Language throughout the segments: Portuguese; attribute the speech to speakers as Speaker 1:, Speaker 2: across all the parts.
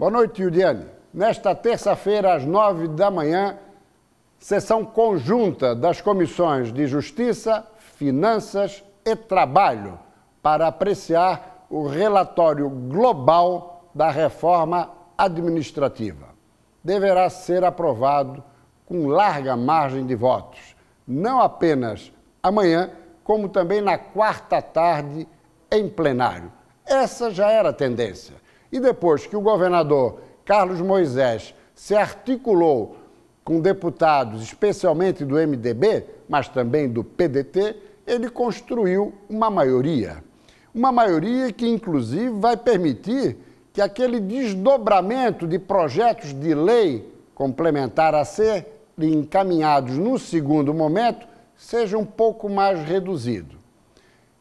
Speaker 1: Boa noite, Yudiane. Nesta terça-feira, às nove da manhã, sessão conjunta das comissões de Justiça, Finanças e Trabalho para apreciar o relatório global da reforma administrativa. Deverá ser aprovado com larga margem de votos, não apenas amanhã, como também na quarta tarde em plenário. Essa já era a tendência. E depois que o governador Carlos Moisés se articulou com deputados, especialmente do MDB, mas também do PDT, ele construiu uma maioria. Uma maioria que, inclusive, vai permitir que aquele desdobramento de projetos de lei complementar a ser encaminhados no segundo momento seja um pouco mais reduzido.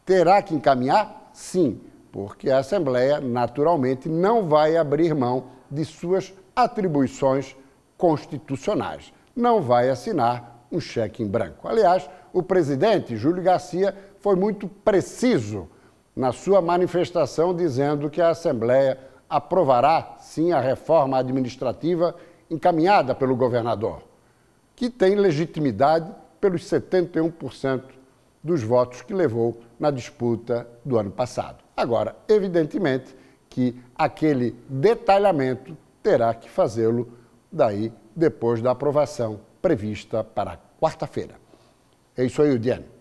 Speaker 1: Terá que encaminhar? Sim, porque a Assembleia, naturalmente, não vai abrir mão de suas atribuições constitucionais. Não vai assinar um cheque em branco. Aliás, o presidente Júlio Garcia foi muito preciso na sua manifestação, dizendo que a Assembleia aprovará sim a reforma administrativa encaminhada pelo governador, que tem legitimidade pelos 71% dos votos que levou na disputa do ano passado. Agora, evidentemente que aquele detalhamento terá que fazê-lo daí depois da aprovação prevista para quarta-feira. É isso aí, Diane.